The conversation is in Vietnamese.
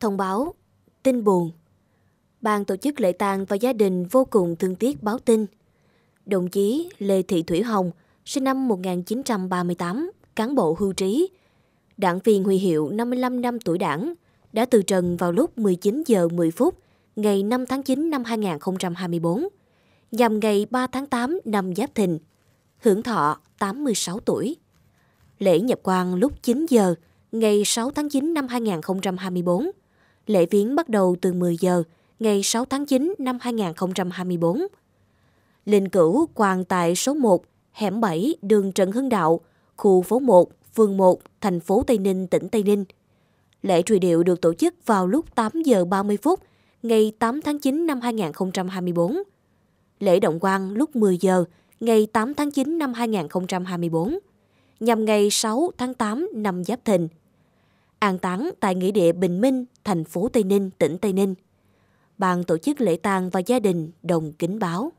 thông báo tin buồn. Ban tổ chức lễ tang và gia đình vô cùng thương tiếc báo tin. Đồng chí Lê Thị Thủy Hồng, sinh năm 1938, cán bộ hưu trí, đảng viên huy hiệu 55 năm tuổi đảng, đã từ trần vào lúc 19 giờ 10 phút ngày 5 tháng 9 năm 2024, nhằm ngày 3 tháng 8 năm Giáp Thìn, hưởng thọ 86 tuổi. Lễ nhập quan lúc 9 giờ ngày 6 tháng 9 năm 2024 Lễ viếng bắt đầu từ 10 giờ ngày 6 tháng 9 năm 2024. Linh cữu quan tại số 1, hẻm 7, đường Trần Hưng Đạo, khu phố 1, phường 1, thành phố Tây Ninh, tỉnh Tây Ninh. Lễ truy điệu được tổ chức vào lúc 8 giờ 30 phút ngày 8 tháng 9 năm 2024. Lễ động quan lúc 10 giờ ngày 8 tháng 9 năm 2024, nhằm ngày 6 tháng 8 năm Giáp Thìn. An táng tại nghĩa địa Bình Minh, thành phố Tây Ninh, tỉnh Tây Ninh. Ban tổ chức lễ tang và gia đình đồng kính báo.